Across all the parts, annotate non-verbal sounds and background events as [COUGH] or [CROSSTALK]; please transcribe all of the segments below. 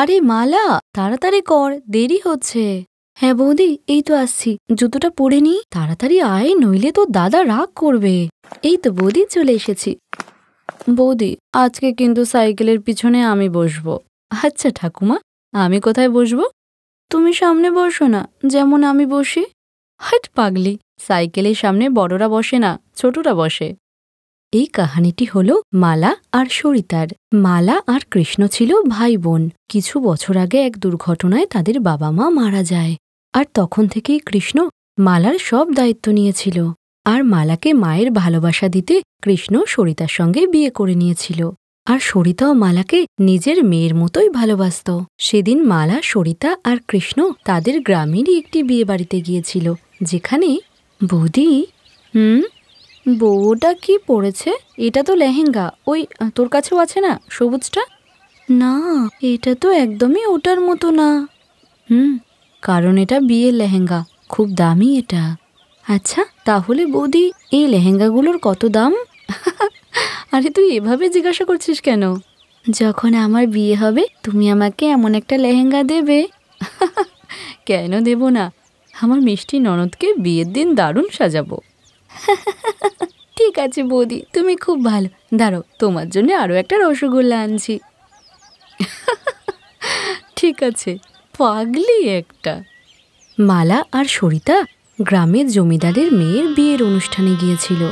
আরে মালা তাড়াতাড়ি কর দেরি হচ্ছে হ্যাঁ বৌদি এই তো আসছি জুতোটা পরে নি তাড়াতাড়ি আয় নইলে তো দাদা রাগ করবে এই তো বৌদি চলে এসেছি বৌদি আজকে কিন্তু সাইকেলের পিছনে আমি বসবো আচ্ছা ঠাকুমা আমি কোথায় বসবো তুমি সামনে বসো না যেমন আমি বসি হাট পাগলি সাইকেলের সামনে বড়রা বসে না ছোটরা বসে এই কাহিনীটি হল মালা আর সরিতার মালা আর কৃষ্ণ ছিল ভাই বোন কিছু বছর আগে এক দুর্ঘটনায় তাদের বাবা মা মারা যায় আর তখন থেকেই কৃষ্ণ মালার সব দায়িত্ব নিয়েছিল আর মালাকে মায়ের ভালোবাসা দিতে কৃষ্ণ সরিতার সঙ্গে বিয়ে করে নিয়েছিল আর সরিতাও মালাকে নিজের মেয়ের মতোই ভালোবাসত সেদিন মালা সরিতা আর কৃষ্ণ তাদের গ্রামেরই একটি বিয়ে বাড়িতে গিয়েছিল যেখানে বৌদি হুম বউটা কি পরেছে এটা তো লেহেঙ্গা ওই তোর কাছেও আছে না সবুজটা না এটা তো একদমই ওটার মতো না হুম কারণ এটা বিয়ের লেহেঙ্গা খুব দামি এটা আচ্ছা তাহলে বৌদি এই লেহেঙ্গাগুলোর কত দাম [LAUGHS] আরে তুই এভাবে জিজ্ঞাসা করছিস কেন যখন আমার বিয়ে হবে তুমি আমাকে এমন একটা লেহেঙ্গা দেবে [LAUGHS] কেন দেব না আমার মিষ্টি ননদকে বিয়ের দিন দারুণ সাজাবো [LAUGHS] ঠিক আছে বৌদি তুমি খুব ভালো দাঁড়ো তোমার জন্য আরও একটা রসগোল্লা আনছি [LAUGHS] ঠিক আছে পাগলি একটা মালা আর সরিতা গ্রামের জমিদারের মেয়ের বিয়ের অনুষ্ঠানে গিয়েছিল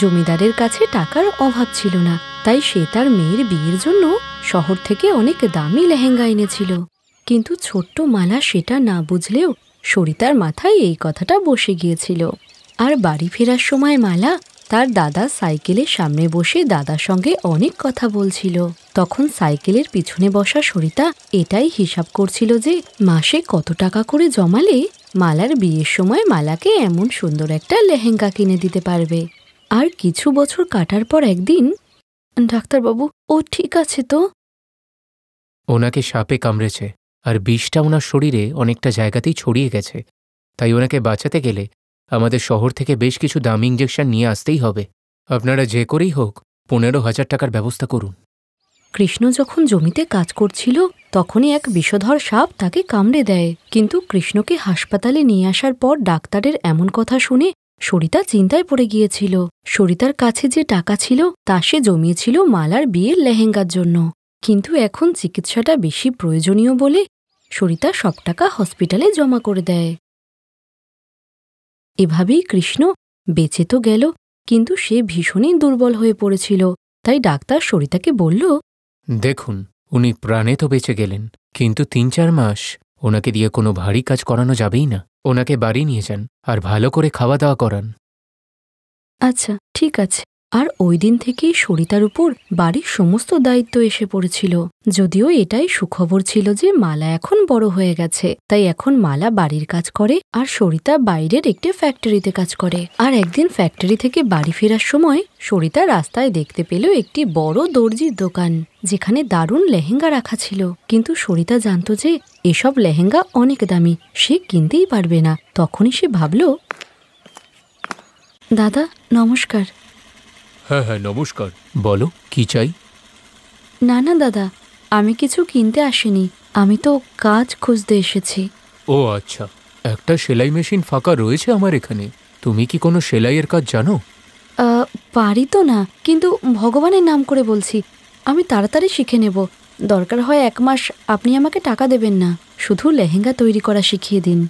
জমিদারের কাছে টাকার অভাব ছিল না তাই সে তার মেয়ের বিয়ের জন্য শহর থেকে অনেক দামি লেহেঙ্গা এনেছিল কিন্তু ছোট্ট মালা সেটা না বুঝলেও সরিতার মাথায় এই কথাটা বসে গিয়েছিল আর বাড়ি ফেরার সময় মালা তার দাদা সাইকেলের সামনে বসে দাদার সঙ্গে অনেক কথা বলছিল তখন সাইকেলের পিছনে বসা সরিতা এটাই হিসাব করছিল যে মাসে কত টাকা করে জমালে মালার বিয়ের সময় মালাকে এমন সুন্দর একটা লেহেঙ্গা কিনে দিতে পারবে আর কিছু বছর কাটার পর একদিন ডাক্তারবাবু ও ঠিক আছে তো ওনাকে সাপে কামড়েছে আর বিষটা ওনার শরীরে অনেকটা জায়গাতেই ছড়িয়ে গেছে তাই ওনাকে বাঁচাতে গেলে আমাদের শহর থেকে বেশ কিছু দামি ইঞ্জেকশন নিয়ে আসতেই হবে আপনারা যে করেই হোক পনেরো হাজার টাকার ব্যবস্থা করুন কৃষ্ণ যখন জমিতে কাজ করছিল তখনই এক বিষধর সাপ তাকে কামড়ে দেয় কিন্তু কৃষ্ণকে হাসপাতালে নিয়ে আসার পর ডাক্তারের এমন কথা শুনে সরিতা চিন্তায় পড়ে গিয়েছিল সরিতার কাছে যে টাকা ছিল তা সে জমিয়েছিল মালার বিয়ের লেহেঙ্গার জন্য কিন্তু এখন চিকিৎসাটা বেশি প্রয়োজনীয় বলে সরিতা সব টাকা হসপিটালে জমা করে দেয় এভাবেই কৃষ্ণ বেঁচে তো গেল কিন্তু সে ভীষণই দুর্বল হয়ে পড়েছিল তাই ডাক্তার সরিতাকে বলল দেখুন উনি প্রাণে তো বেঁচে গেলেন কিন্তু তিন চার মাস ওনাকে দিয়ে কোনো ভারী কাজ করানো যাবেই না ওনাকে বাড়ি নিয়ে যান আর ভালো করে খাওয়া দাওয়া করান আচ্ছা ঠিক আছে আর ওই দিন থেকেই সরিতার উপর বাড়ির সমস্ত দায়িত্ব এসে পড়েছিল যদিও এটাই সুখবর ছিল যে মালা এখন বড় হয়ে গেছে তাই এখন মালা বাড়ির কাজ করে আর সরিতা বাইরের একটি ফ্যাক্টরিতে কাজ করে আর একদিন ফ্যাক্টরি থেকে বাড়ি ফেরার সময় সরিতা রাস্তায় দেখতে পেল একটি বড় দর্জির দোকান যেখানে দারুণ লেহেঙ্গা রাখা ছিল কিন্তু সরিতা জানত যে এসব লেহেঙ্গা অনেক দামি সে কিনতেই পারবে না তখনই সে ভাবল দাদা নমস্কার হ্যাঁ হ্যাঁ নমস্কার বলো কি চাই না না দাদা আমি কিছু কিনতে আসিনি আমি তো কাজ খুঁজতে এসেছি ও আচ্ছা একটা সেলাই মেশিন ফাঁকা রয়েছে আমার এখানে তুমি কি কোনো সেলাইয়ের কাজ জানো পারি তো না কিন্তু ভগবানের নাম করে বলছি আমি তাড়াতাড়ি শিখে নেব দরকার হয় এক মাস আপনি আমাকে টাকা দেবেন না শুধু লেহেঙ্গা তৈরি করা শিখিয়ে দিন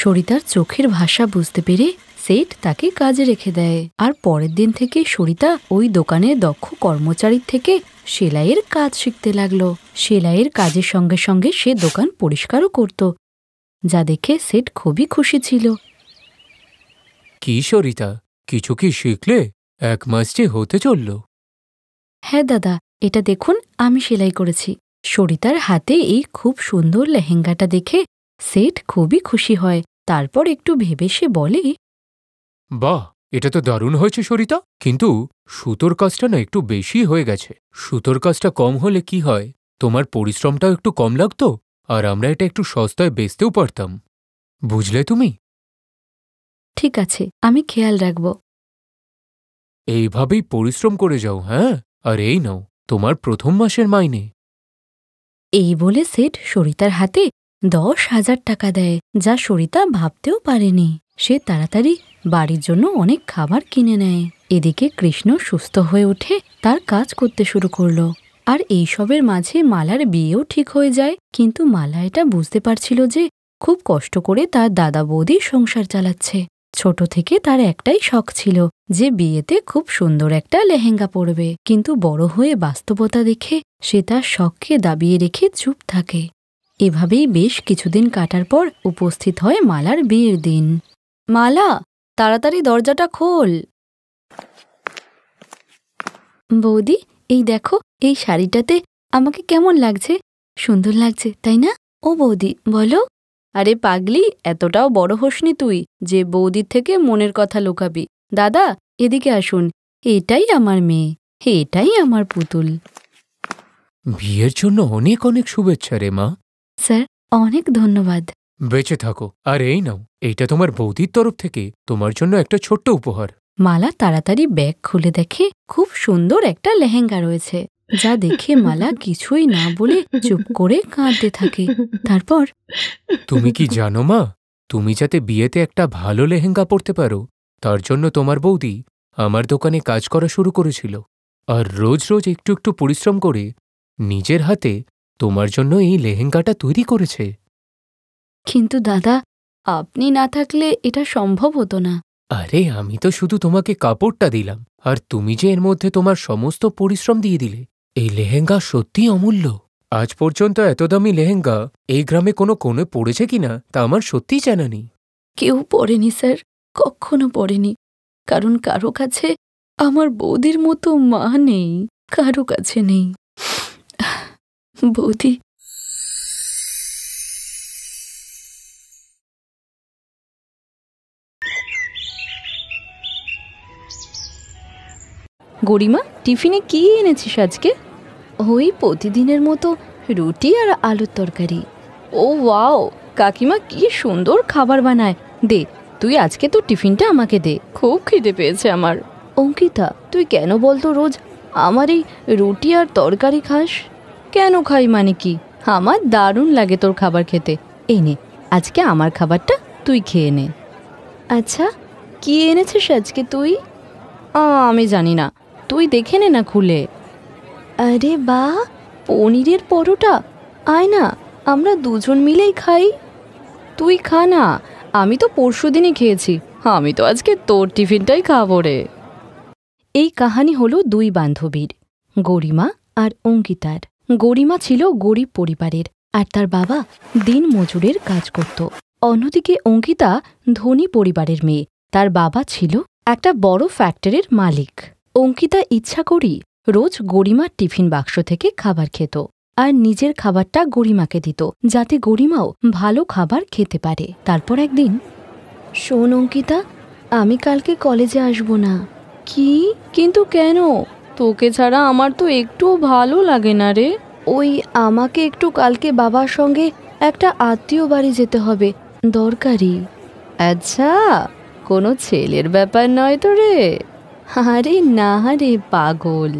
সরিতার চোখের ভাষা বুঝতে পেরে সেট তাকে কাজে রেখে দেয় আর পরের দিন থেকে সরিতা ওই দোকানে দক্ষ কর্মচারীর থেকে সেলাইয়ের কাজ শিখতে লাগলো সেলাইয়ের কাজের সঙ্গে সঙ্গে সে দোকান পরিষ্কারও করত যা দেখে সেট খুবই খুশি ছিল কি সরিতা কিছু কি শিখলে এক মাসটি হতে চলল হ্যাঁ দাদা এটা দেখুন আমি সেলাই করেছি সরিতার হাতে এই খুব সুন্দর লেহেঙ্গাটা দেখে সেট খুবই খুশি হয় তারপর একটু ভেবে সে বলে বাহ এটা তো দারুণ হয়েছে সরিতা কিন্তু সুতোর কাজটা না একটু বেশি হয়ে গেছে সুতোর কাজটা কম হলে কি হয় তোমার পরিশ্রমটাও একটু কম লাগতো আর আমরা এটা একটু সস্তায় বেচতেও পারতাম বুঝলে তুমি ঠিক আছে আমি খেয়াল রাখব এইভাবেই পরিশ্রম করে যাও হ্যাঁ আর এই নাও তোমার প্রথম মাসের মাইনে এই বলে সেট সরিতার হাতে দশ হাজার টাকা দেয় যা সরিতা ভাবতেও পারেনি সে তাড়াতাড়ি বাড়ির জন্য অনেক খাবার কিনে নেয় এদিকে কৃষ্ণ সুস্থ হয়ে উঠে তার কাজ করতে শুরু করলো আর এইসবের মাঝে মালার বিয়েও ঠিক হয়ে যায় কিন্তু মালা এটা বুঝতে পারছিল যে খুব কষ্ট করে তার দাদা বৌদি সংসার চালাচ্ছে ছোট থেকে তার একটাই শখ ছিল যে বিয়েতে খুব সুন্দর একটা লেহেঙ্গা পরবে কিন্তু বড় হয়ে বাস্তবতা দেখে সে তার শখকে দাবিয়ে রেখে চুপ থাকে এভাবেই বেশ কিছুদিন কাটার পর উপস্থিত হয় মালার বিয়ের দিন মালা তাড়াতাড়ি দরজাটা খোল বৌদি এই দেখো এই শাড়িটাতে আমাকে কেমন লাগছে সুন্দর লাগছে তাই না ও বৌদি বলো আরে পাগলি এতটাও বড় হোসনি তুই যে বৌদির থেকে মনের কথা লুকাবি দাদা এদিকে আসুন এটাই আমার মেয়ে এটাই আমার পুতুল বিয়ের জন্য অনেক অনেক শুভেচ্ছা রে মা স্যার অনেক ধন্যবাদ বেঁচে থাকো আর এই নাও এইটা তোমার বৌদির তরফ থেকে তোমার জন্য একটা ছোট্ট উপহার মালা তাড়াতাড়ি ব্যাগ খুলে দেখে খুব সুন্দর একটা লেহেঙ্গা রয়েছে যা দেখে মালা কিছুই না বলে চুপ করে কাঁদতে থাকে তারপর তুমি কি জানো মা তুমি যাতে বিয়েতে একটা ভালো লেহেঙ্গা পরতে পারো তার জন্য তোমার বৌদি আমার দোকানে কাজ করা শুরু করেছিল আর রোজ রোজ একটু একটু পরিশ্রম করে নিজের হাতে তোমার জন্য এই লেহেঙ্গাটা তৈরি করেছে কিন্তু দাদা আপনি না থাকলে এটা সম্ভব হতো না আরে আমি তো শুধু তোমাকে কাপড়টা দিলাম আর তুমি যে এর মধ্যে তোমার সমস্ত পরিশ্রম দিয়ে দিলে এই লেহেঙ্গা সত্যি অমূল্য আজ পর্যন্ত এত দামি লেহেঙ্গা এই গ্রামে কোনো কোণে পড়েছে কিনা তা আমার সত্যিই জানা নেই কেউ পড়েনি স্যার কখনো পড়েনি কারণ কারো কাছে আমার বৌদির মতো মা নেই কারো কাছে নেই বৌদি গরিমা টিফিনে কি এনেছিস আজকে ওই প্রতিদিনের মতো রুটি আর আলুর তরকারি ও ওয়াও কাকিমা কি সুন্দর খাবার বানায় দে তুই আজকে তো টিফিনটা আমাকে দে খুব খিদে পেয়েছে আমার অঙ্কিতা তুই কেন বলতো রোজ আমার এই রুটি আর তরকারি খাস কেন খাই মানে কি আমার দারুণ লাগে তোর খাবার খেতে এনে আজকে আমার খাবারটা তুই খেয়ে নে আচ্ছা কি এনেছিস আজকে তুই আমি জানি না তুই দেখে নে না খুলে আরে বা পনিরের পরোটা আয় না আমরা দুজন মিলেই খাই তুই খা না আমি তো পরশু দিনই খেয়েছি আমি তো আজকে তোর টিফিনটাই খাবো রে এই কাহানি হলো দুই বান্ধবীর গরিমা আর অঙ্কিতার গরিমা ছিল গরিব পরিবারের আর তার বাবা দিন মজুরের কাজ করত অন্যদিকে অঙ্কিতা ধনী পরিবারের মেয়ে তার বাবা ছিল একটা বড় ফ্যাক্টরির মালিক অঙ্কিতা ইচ্ছা করি রোজ গরিমার টিফিন বাক্স থেকে খাবার খেত আর নিজের খাবারটা গরিমাকে দিত যাতে গরিমাও ভালো খাবার খেতে পারে তারপর একদিন শোন অঙ্কিতা আমি কালকে কলেজে আসব না কি কিন্তু কেন তোকে ছাড়া আমার তো একটুও ভালো লাগে না রে ওই আমাকে একটু কালকে বাবার সঙ্গে একটা আত্মীয় বাড়ি যেতে হবে দরকারি আচ্ছা কোনো ছেলের ব্যাপার নয় তো রে আরে না রে পাগল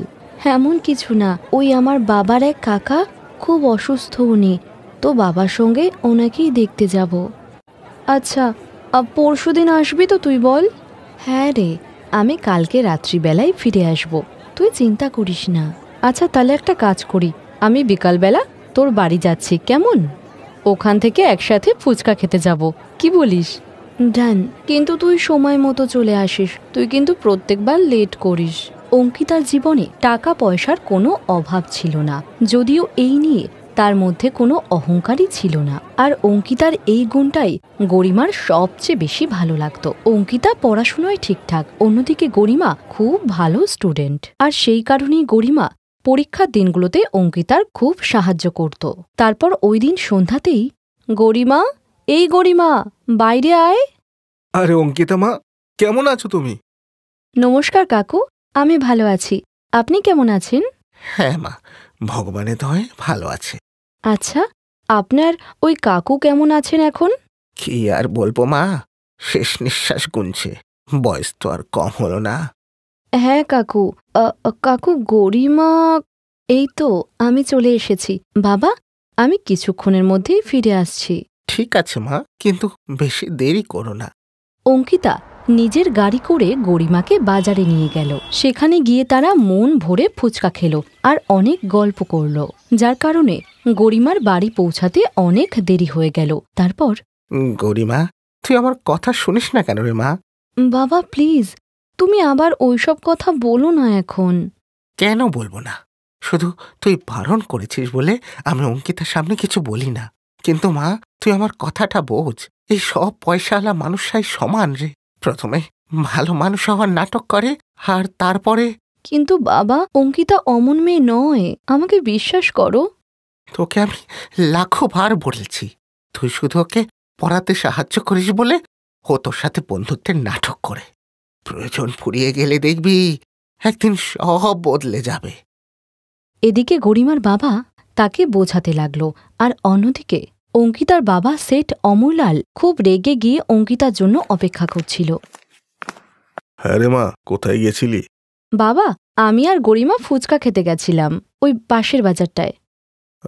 এমন কিছু না ওই আমার বাবার এক কাকা খুব অসুস্থ উনি তো বাবার সঙ্গে ওনাকেই দেখতে যাব আচ্ছা পরশু দিন আসবি তো তুই বল হ্যাঁ রে আমি কালকে রাত্রিবেলায় ফিরে আসব তুই চিন্তা করিস না আচ্ছা তাহলে একটা কাজ করি আমি বিকালবেলা তোর বাড়ি যাচ্ছি কেমন ওখান থেকে একসাথে ফুচকা খেতে যাব কি বলিস ডান কিন্তু তুই সময় মতো চলে আসিস তুই কিন্তু প্রত্যেকবার লেট করিস অঙ্কিতার জীবনে টাকা পয়সার কোনো অভাব ছিল না যদিও এই নিয়ে তার মধ্যে কোনো অহংকারই ছিল না আর অঙ্কিতার এই গুণটাই গরিমার সবচেয়ে বেশি ভালো লাগতো অঙ্কিতা পড়াশুনোয় ঠিকঠাক অন্যদিকে গরিমা খুব ভালো স্টুডেন্ট আর সেই কারণেই গরিমা পরীক্ষার দিনগুলোতে অঙ্কিতার খুব সাহায্য করত তারপর ওই দিন সন্ধ্যাতেই গরিমা এই গরিমা বাইরে আয় আরে অঙ্কিতা মা কেমন আছো তুমি নমস্কার কাকু আমি ভালো আছি আপনি কেমন আছেন হ্যাঁ মা ভগবানের দয়ে ভালো আছে আচ্ছা আপনার ওই কাকু কেমন আছেন এখন কি আর বলবো মা শেষ নিঃশ্বাস গুনছে বয়স তো আর কম হলো না হ্যাঁ কাকু কাকু গরিমা এই তো আমি চলে এসেছি বাবা আমি কিছুক্ষণের মধ্যেই ফিরে আসছি ঠিক আছে মা কিন্তু বেশি দেরি করো না অঙ্কিতা নিজের গাড়ি করে গরিমাকে বাজারে নিয়ে গেল সেখানে গিয়ে তারা মন ভরে ফুচকা খেল আর অনেক গল্প করল যার কারণে গরিমার বাড়ি পৌঁছাতে অনেক দেরি হয়ে গেল তারপর গরিমা তুই আমার কথা শুনিস না কেন রে মা বাবা প্লিজ তুমি আবার ওইসব কথা বলো না এখন কেন বলবো না শুধু তুই বারণ করেছিস বলে আমি অঙ্কিতার সামনে কিছু বলি না কিন্তু মা তুই আমার কথাটা বোঝ এই সব পয়সাওয়ালা মানুষরাই সমান রে প্রথমে ভালো মানুষ হওয়ার নাটক করে আর তারপরে কিন্তু বাবা অঙ্কিতা অমন মেয়ে নয় আমাকে বিশ্বাস করো তোকে আমি লাখো ভার বলেছি তুই শুধু ওকে পড়াতে সাহায্য করিস বলে ও তোর সাথে বন্ধুত্বের নাটক করে প্রয়োজন ফুরিয়ে গেলে দেখবি একদিন সব বদলে যাবে এদিকে গরিমার বাবা তাকে বোঝাতে লাগল আর অন্যদিকে অঙ্কিতার বাবা সেট অমরলাল খুব রেগে গিয়ে অঙ্কিতার জন্য অপেক্ষা করছিল হ্যাঁ মা কোথায় গেছিলি বাবা আমি আর গরিমা ফুচকা খেতে গেছিলাম ওই পাশের বাজারটায়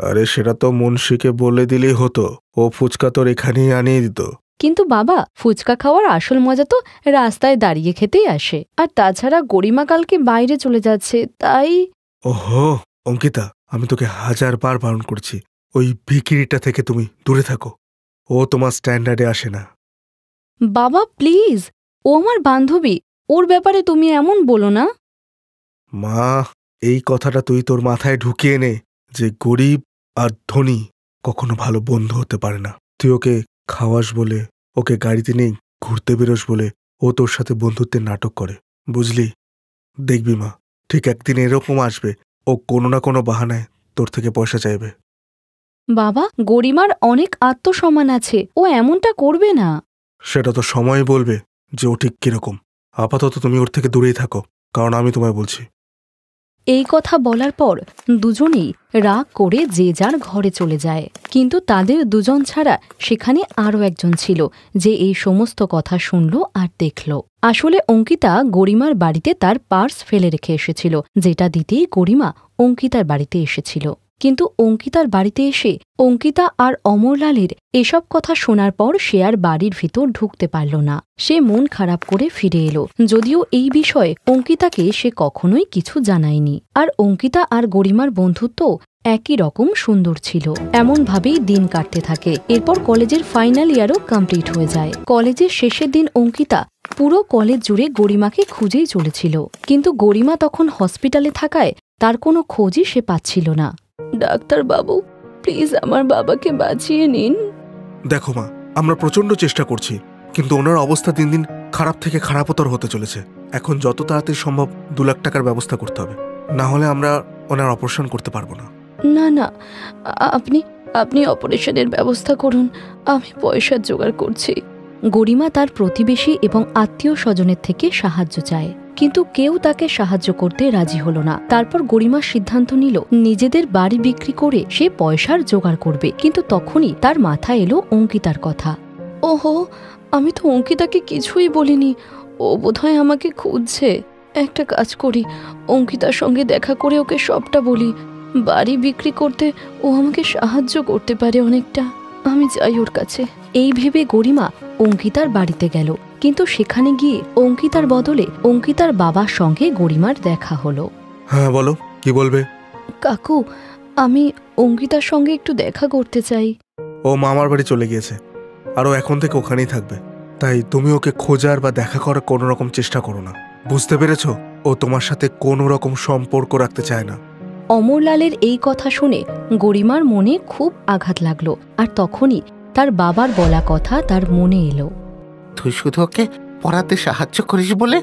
আরে সেটা তো মুন্সিকে বলে দিলেই হতো ও ফুচকা তোর এখানেই আনিয়ে দিত কিন্তু বাবা ফুচকা খাওয়ার আসল মজা তো রাস্তায় দাঁড়িয়ে খেতেই আসে আর তাছাড়া গরিমা কালকে বাইরে চলে যাচ্ছে তাই ওহো অঙ্কিতা আমি তোকে হাজার বার বারণ করছি ওই ভিকিরিটা থেকে তুমি দূরে থাকো ও তোমার স্ট্যান্ডার্ডে আসে না বাবা প্লিজ ও আমার বান্ধবী ওর ব্যাপারে তুমি এমন বলো না মা এই কথাটা তুই তোর মাথায় ঢুকিয়ে নে যে গরিব আর ধনী কখনো ভালো বন্ধু হতে পারে না তুই ওকে খাওয়াস বলে ওকে গাড়িতে নেই ঘুরতে বেরোস বলে ও তোর সাথে বন্ধুত্বের নাটক করে বুঝলি দেখবি মা ঠিক একদিন এরকম আসবে ও কোনো না কোনো বাহানায় তোর থেকে পয়সা চাইবে বাবা গরিমার অনেক আত্মসম্মান আছে ও এমনটা করবে না সেটা তো সময় বলবে যে ও ঠিক কিরকম আপাতত তুমি ওর থেকে দূরেই থাকো কারণ আমি তোমায় বলছি এই কথা বলার পর দুজনেই রাগ করে যে যার ঘরে চলে যায় কিন্তু তাদের দুজন ছাড়া সেখানে আরও একজন ছিল যে এই সমস্ত কথা শুনল আর দেখল আসলে অঙ্কিতা গরিমার বাড়িতে তার পার্স ফেলে রেখে এসেছিল যেটা দিতেই গরিমা অঙ্কিতার বাড়িতে এসেছিল কিন্তু অঙ্কিতার বাড়িতে এসে অঙ্কিতা আর অমরলালের এসব কথা শোনার পর সে আর বাড়ির ভিতর ঢুকতে পারল না সে মন খারাপ করে ফিরে এলো যদিও এই বিষয়ে অঙ্কিতাকে সে কখনোই কিছু জানায়নি আর অঙ্কিতা আর গরিমার বন্ধুত্ব একই রকম সুন্দর ছিল এমনভাবেই দিন কাটতে থাকে এরপর কলেজের ফাইনাল ইয়ারও কমপ্লিট হয়ে যায় কলেজের শেষের দিন অঙ্কিতা পুরো কলেজ জুড়ে গরিমাকে খুঁজেই চলেছিল কিন্তু গরিমা তখন হসপিটালে থাকায় তার কোনো খোঁজই সে পাচ্ছিল না ডাক্তারবাবু প্লিজ আমার বাবাকে বাঁচিয়ে নিন দেখো মা আমরা প্রচণ্ড চেষ্টা করছি কিন্তু ওনার অবস্থা দিন দিন খারাপ থেকে খারাপতর হতে চলেছে এখন যত তাড়াতাড়ি সম্ভব দু লাখ টাকার ব্যবস্থা করতে হবে না হলে আমরা ওনার অপারেশন করতে পারবো না না না আপনি আপনি অপারেশনের ব্যবস্থা করুন আমি পয়সা জোগাড় করছি গরিমা তার প্রতিবেশী এবং আত্মীয় স্বজনের থেকে সাহায্য চায় কিন্তু কেউ তাকে সাহায্য করতে রাজি হলো না তারপর গরিমা সিদ্ধান্ত নিল নিজেদের বাড়ি বিক্রি করে সে পয়সার জোগাড় করবে কিন্তু তখনই তার মাথা এলো অঙ্কিতার কথা ওহো আমি তো অঙ্কিতাকে কিছুই বলিনি ও বোধহয় আমাকে খুঁজছে একটা কাজ করি অঙ্কিতার সঙ্গে দেখা করে ওকে সবটা বলি বাড়ি বিক্রি করতে ও আমাকে সাহায্য করতে পারে অনেকটা আমি যাই ওর কাছে এই ভেবে গরিমা অঙ্কিতার বাড়িতে গেল কিন্তু সেখানে গিয়ে অঙ্কিতার বদলে অঙ্কিতার বাবার সঙ্গে গরিমার দেখা হলো হ্যাঁ বলো কি বলবে কাকু আমি অঙ্কিতার সঙ্গে একটু দেখা করতে চাই ও মামার বাড়ি চলে গিয়েছে আর ও এখন থেকে ওখানেই থাকবে তাই তুমি ওকে খোঁজার বা দেখা করার কোনো রকম চেষ্টা করো না বুঝতে পেরেছ ও তোমার সাথে কোনো রকম সম্পর্ক রাখতে চায় না অমরলালের এই কথা শুনে গরিমার মনে খুব আঘাত লাগলো আর তখনই তার বাবার বলা কথা তার মনে এলো তুই শুধু ওকে পড়াতে সাহায্য করিস বলে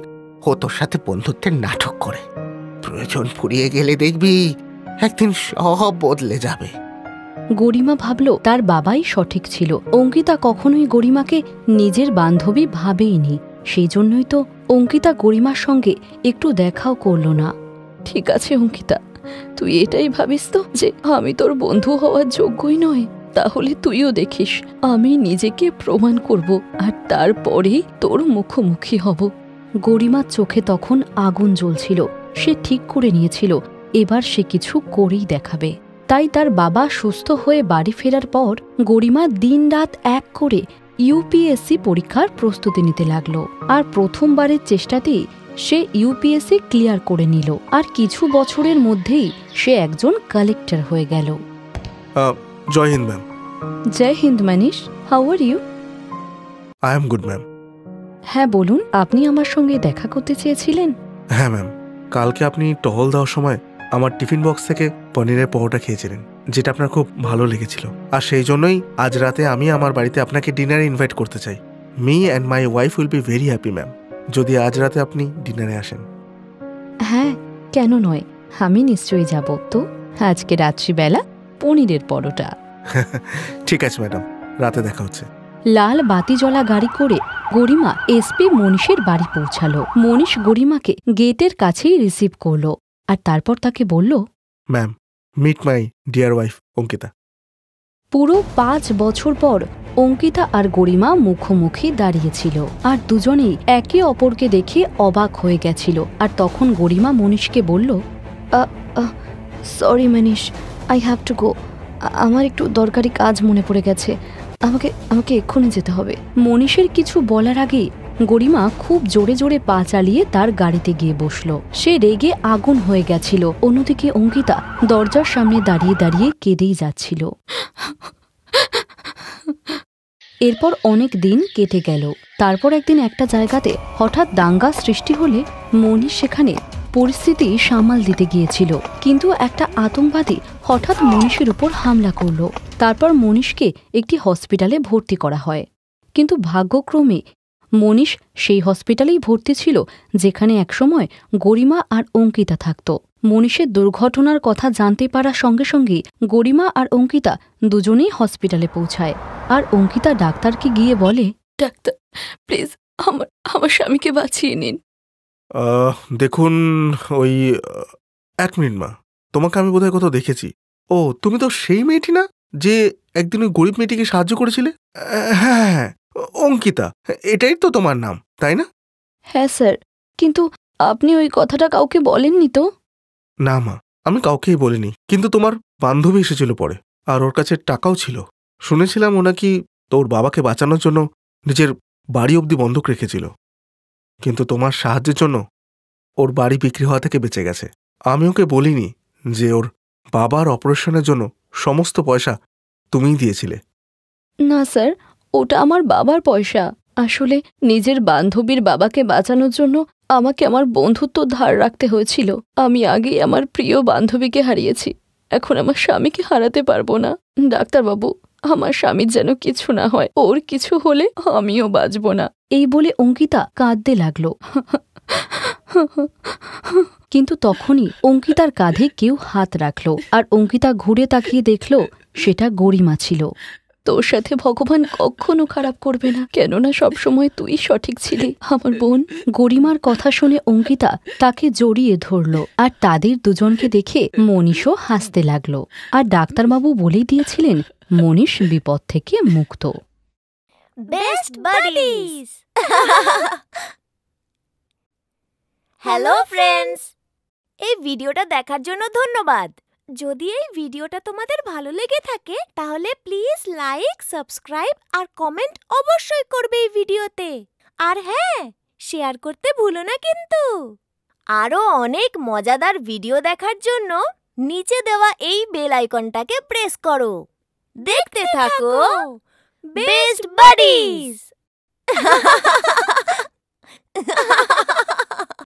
ও তোর সাথে বন্ধুত্বের নাটক করে প্রয়োজন ফুরিয়ে গেলে দেখবি একদিন সব বদলে যাবে গরিমা ভাবল তার বাবাই সঠিক ছিল অঙ্কিতা কখনোই গরিমাকে নিজের বান্ধবী ভাবেইনি সেই জন্যই তো অঙ্কিতা গরিমার সঙ্গে একটু দেখাও করল না ঠিক আছে অঙ্কিতা তুই এটাই ভাবিস তো যে আমি তোর বন্ধু হওয়ার যোগ্যই নয় তাহলে তুইও দেখিস আমি নিজেকে প্রমাণ করব আর তারপরে তোর মুখোমুখি হব গরিমার চোখে তখন আগুন জ্বলছিল সে ঠিক করে নিয়েছিল এবার সে কিছু করেই দেখাবে তাই তার বাবা সুস্থ হয়ে বাড়ি ফেরার পর গরিমা দিন রাত এক করে ইউপিএসসি পরীক্ষার প্রস্তুতি নিতে লাগলো আর প্রথমবারের চেষ্টাতেই সে ইউপিএসসি ক্লিয়ার করে নিল আর কিছু বছরের মধ্যেই সে একজন কালেক্টর হয়ে গেল Jai Hind ma'am Jai Hind Manish how are you I am good ma'am হ্যাঁ বলুন আপনি আমার সঙ্গে দেখা করতে চেয়েছিলেন হ্যাঁ ম্যাম কালকে আপনি টহল দেওয়ার সময় আমার টিফিন বক্স থেকে পনিরের পরোটা খেয়েছিলেন যেটা আপনার খুব ভালো লেগেছিল আর সেই জন্যই আজ রাতে আমি আমার বাড়িতে আপনাকে ডিনারে ইনভাইট করতে চাই me and my wife will be very happy ma'am যদি আজ রাতে আপনি ডিনারে আসেন হ্যাঁ কেন নয় আমি নিশ্চয়ই যাব তো আজকে রাত্রিবেলা পনিরের পরোটা [LAUGHS] ঠিক আছে ম্যাডাম রাতে দেখা হচ্ছে লাল বাতি জ্বলা গাড়ি করে গরিমা এসপি মনীষের বাড়ি পৌঁছালো মনীষ গরিমাকে গেটের কাছেই রিসিভ করলো আর তারপর তাকে বলল ma'am meet my dear wife Ankita পুরো পাঁচ বছর পর অঙ্কিতা আর গরিমা মুখোমুখি দাঁড়িয়েছিল আর দুজনেই একে অপরকে দেখে অবাক হয়ে গেছিল আর তখন গরিমা মনীষকে বলল sorry Manish I have to go আমার একটু দরকারি কাজ মনে পড়ে গেছে আমাকে আমাকে এক্ষুনি যেতে হবে মনীষের কিছু বলার আগে গরিমা খুব জোরে জোরে পা চালিয়ে তার গাড়িতে গিয়ে বসল সে রেগে আগুন হয়ে গেছিল অন্যদিকে অঙ্কিতা দরজার সামনে দাঁড়িয়ে দাঁড়িয়ে কেঁদেই যাচ্ছিল এরপর অনেক দিন কেটে গেল তারপর একদিন একটা জায়গাতে হঠাৎ দাঙ্গা সৃষ্টি হলে মনীষ সেখানে পরিস্থিতি সামাল দিতে গিয়েছিল কিন্তু একটা আতঙ্কবাদী হঠাৎ মনীষের উপর হামলা করল তারপর মনীষকে একটি হসপিটালে ভর্তি করা হয় কিন্তু ভাগ্যক্রমে মনীষ সেই হসপিটালেই ভর্তি ছিল যেখানে একসময় গরিমা আর অঙ্কিতা থাকত মনীষের দুর্ঘটনার কথা জানতে পারার সঙ্গে সঙ্গে গরিমা আর অঙ্কিতা দুজনেই হসপিটালে পৌঁছায় আর অঙ্কিতা ডাক্তারকে গিয়ে বলে ডাক্তার প্লিজ আমার আমার স্বামীকে বাঁচিয়ে নিন দেখুন ওই এক মিনিট মা তোমাকে আমি বোধহয় কোথাও দেখেছি ও তুমি তো সেই মেয়েটি না যে একদিন ওই গরিব মেয়েটিকে সাহায্য করেছিলে হ্যাঁ হ্যাঁ হ্যাঁ অঙ্কিতা এটাই তো তোমার নাম তাই না হ্যাঁ স্যার কিন্তু আপনি ওই কথাটা কাউকে বলেননি তো না মা আমি কাউকেই বলিনি কিন্তু তোমার বান্ধবী এসেছিল পরে আর ওর কাছে টাকাও ছিল শুনেছিলাম ও নাকি তোর বাবাকে বাঁচানোর জন্য নিজের বাড়ি অবধি বন্ধক রেখেছিল কিন্তু তোমার সাহায্যের জন্য ওর বাড়ি বিক্রি হওয়া থেকে বেঁচে গেছে আমি ওকে বলিনি যে ওর বাবার অপারেশনের জন্য সমস্ত পয়সা তুমিই দিয়েছিলে না স্যার ওটা আমার বাবার পয়সা আসলে নিজের বান্ধবীর বাবাকে বাঁচানোর জন্য আমাকে আমার বন্ধুত্ব ধার রাখতে হয়েছিল আমি আগেই আমার প্রিয় বান্ধবীকে হারিয়েছি এখন আমার স্বামীকে হারাতে পারবো না ডাক্তারবাবু আমার স্বামীর যেন কিছু না হয় ওর কিছু হলে আমিও বাঁচব না এই বলে অঙ্কিতা কাঁদতে লাগল কিন্তু তখনই অঙ্কিতার কাঁধে কেউ হাত রাখল আর অঙ্কিতা ঘুরে তাকিয়ে দেখল সেটা গরিমা ছিল তোর সাথে ভগবান কখনো খারাপ করবে না কেননা সবসময় তুই সঠিক ছিলি আমার বোন গরিমার কথা শুনে অঙ্কিতা তাকে জড়িয়ে ধরল আর তাদের দুজনকে দেখে মনীষও হাসতে লাগলো আর ডাক্তারবাবু বলেই দিয়েছিলেন মনীষ বিপদ থেকে মুক্ত বেস্ট বাডিজ হ্যালো ফ্রেন্ডস এই ভিডিওটা দেখার জন্য ধন্যবাদ যদি এই ভিডিওটা তোমাদের ভালো লেগে থাকে তাহলে প্লিজ লাইক সাবস্ক্রাইব আর কমেন্ট অবশ্যই করবে এই ভিডিওতে আর হ্যাঁ শেয়ার করতে ভুলো না কিন্তু আরও অনেক মজাদার ভিডিও দেখার জন্য নিচে দেওয়া এই বেল আইকনটাকে প্রেস করো देखते था को बेस्ट बडीज